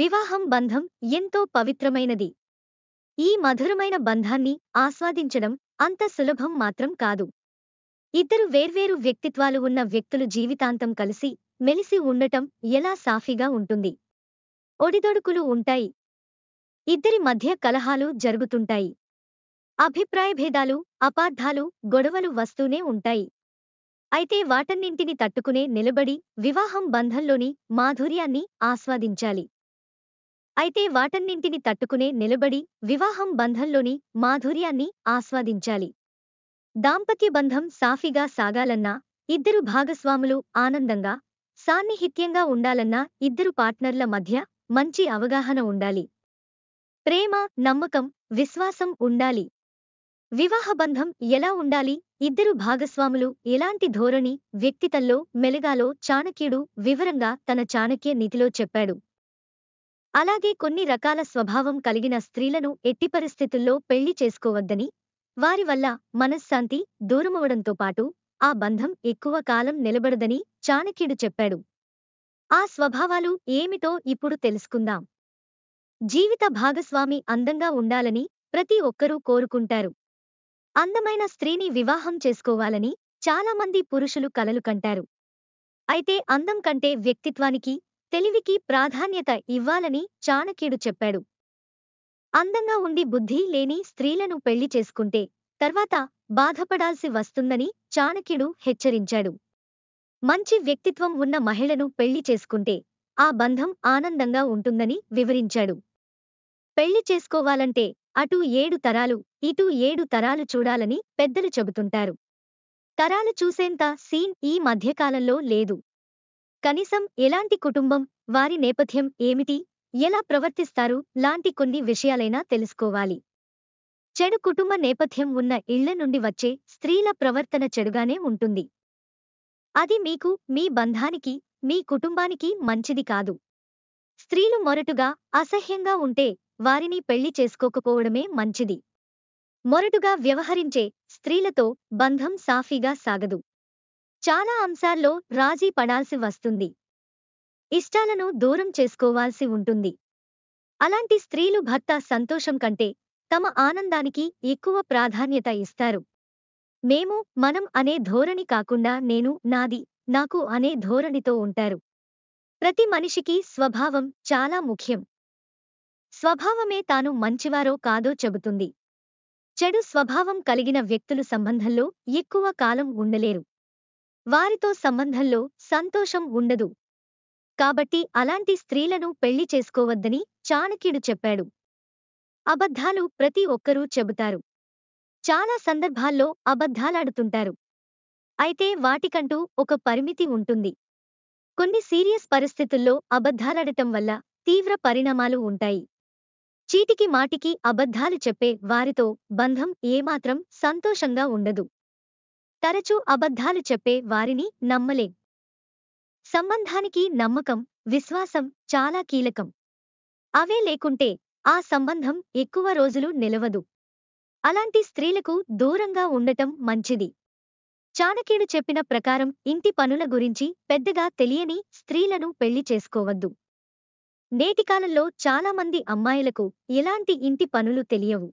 వివాహం బంధం ఎంతో పవిత్రమైనది ఈ మధురమైన బంధాన్ని ఆస్వాదించడం అంత సులభం మాత్రం కాదు ఇద్దరు వేర్వేరు వ్యక్తిత్వాలు ఉన్న వ్యక్తులు జీవితాంతం కలిసి మెలిసి ఉండటం ఎలా సాఫీగా ఉంటుంది ఒడిదొడుకులు ఉంటాయి ఇద్దరి మధ్య కలహాలు జరుగుతుంటాయి అభిప్రాయభేదాలు అపార్థాలు గొడవలు వస్తూనే ఉంటాయి అయితే వాటన్నింటిని తట్టుకునే నిలబడి వివాహం బంధంలోని మాధుర్యాన్ని ఆస్వాదించాలి అయితే వాటన్నింటిని తట్టుకునే నిలబడి వివాహం బంధంలోని మాధుర్యాన్ని ఆస్వాదించాలి దాంపత్య బంధం సాఫీగా సాగాలన్నా ఇద్దరు భాగస్వాములు ఆనందంగా సాన్నిహిత్యంగా ఉండాలన్నా ఇద్దరు పార్ట్నర్ల మధ్య మంచి అవగాహన ఉండాలి ప్రేమ నమ్మకం విశ్వాసం ఉండాలి వివాహ బంధం ఎలా ఉండాలి ఇద్దరు భాగస్వాములు ఎలాంటి ధోరణి వ్యక్తితల్లో మెలగాలో చాణక్యుడు వివరంగా తన చాణక్య నీతిలో చెప్పాడు అలాగే కొన్ని రకాల స్వభావం కలిగిన స్త్రీలను ఎట్టి పరిస్థితుల్లో పెళ్లి చేసుకోవద్దని వారి వల్ల మనశ్శాంతి దూరమవడంతో పాటు ఆ బంధం ఎక్కువ కాలం నిలబడదని చాణక్యుడు చెప్పాడు ఆ స్వభావాలు ఏమిటో ఇప్పుడు తెలుసుకుందాం జీవిత భాగస్వామి అందంగా ఉండాలని ప్రతి ఒక్కరూ కోరుకుంటారు అందమైన స్త్రీని వివాహం చేసుకోవాలని చాలామంది పురుషులు కలలు కంటారు అయితే అందం కంటే వ్యక్తిత్వానికి తెలివికి ప్రాధాన్యత ఇవ్వాలని చాణక్యుడు చెప్పాడు అందంగా ఉండి బుద్ధి లేని స్త్రీలను పెళ్లి చేసుకుంటే తర్వాత బాధపడాల్సి వస్తుందని చాణక్యుడు హెచ్చరించాడు మంచి వ్యక్తిత్వం ఉన్న మహిళను పెళ్లి చేసుకుంటే ఆ బంధం ఆనందంగా ఉంటుందని వివరించాడు పెళ్లి చేసుకోవాలంటే అటు ఏడు తరాలు ఇటు ఏడు తరాలు చూడాలని పెద్దలు చెబుతుంటారు తరాలు చూసేంత సీన్ ఈ మధ్యకాలంలో లేదు కనీసం ఎలాంటి కుటుంబం వారి నేపథ్యం ఏమిటి ఎలా ప్రవర్తిస్తారు లాంటి కొన్ని విషయాలైనా తెలుసుకోవాలి చెడు కుటుంబ నేపథ్యం ఉన్న ఇళ్ల నుండి వచ్చే స్త్రీల ప్రవర్తన చెడుగానే ఉంటుంది అది మీకు మీ బంధానికి మీ కుటుంబానికి మంచిది కాదు స్త్రీలు మొరటుగా అసహ్యంగా ఉంటే వారిని పెళ్లి చేసుకోకపోవడమే మంచిది మొరటుగా వ్యవహరించే స్త్రీలతో బంధం సాఫీగా సాగదు చాలా అంశాల్లో రాజీ పడాల్సి వస్తుంది ఇష్టాలను దూరం చేసుకోవాల్సి ఉంటుంది అలాంటి స్త్రీలు భర్త సంతోషం కంటే తమ ఆనందానికి ఎక్కువ ప్రాధాన్యత ఇస్తారు మేము మనం అనే ధోరణి కాకుండా నేను నాది నాకు అనే ధోరణితో ఉంటారు ప్రతి మనిషికి స్వభావం చాలా ముఖ్యం స్వభావమే తాను మంచివారో కాదో చెబుతుంది చెడు స్వభావం కలిగిన వ్యక్తులు సంబంధంలో ఎక్కువ కాలం ఉండలేరు వారితో సంబంధంలో సంతోషం ఉండదు కాబట్టి అలాంటి స్త్రీలను పెళ్లి చేసుకోవద్దని చాణక్యుడు చెప్పాడు అబద్ధాలు ప్రతి ఒక్కరూ చెబుతారు చాలా సందర్భాల్లో అబద్ధాలాడుతుంటారు అయితే వాటికంటూ ఒక పరిమితి ఉంటుంది కొన్ని సీరియస్ పరిస్థితుల్లో అబద్ధాలాడటం వల్ల తీవ్ర పరిణామాలు ఉంటాయి చీటికి మాటికి అబద్ధాలు చెప్పే వారితో బంధం ఏమాత్రం సంతోషంగా ఉండదు తరచూ అబద్ధాలు చెప్పే వారిని నమ్మలేం సంబంధానికి నమ్మకం విశ్వాసం చాలా కీలకం అవే లేకుంటే ఆ సంబంధం ఎక్కువ రోజులు నిలవదు అలాంటి స్త్రీలకు దూరంగా ఉండటం మంచిది చాణక్యుడు చెప్పిన ప్రకారం ఇంటి పనుల గురించి పెద్దగా తెలియని స్త్రీలను పెళ్లి చేసుకోవద్దు నేటికాలంలో చాలామంది అమ్మాయిలకు ఎలాంటి ఇంటి పనులు తెలియవు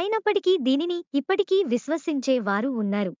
అయినప్పటికీ దీనిని ఇప్పటికీ విశ్వసించే వారు ఉన్నారు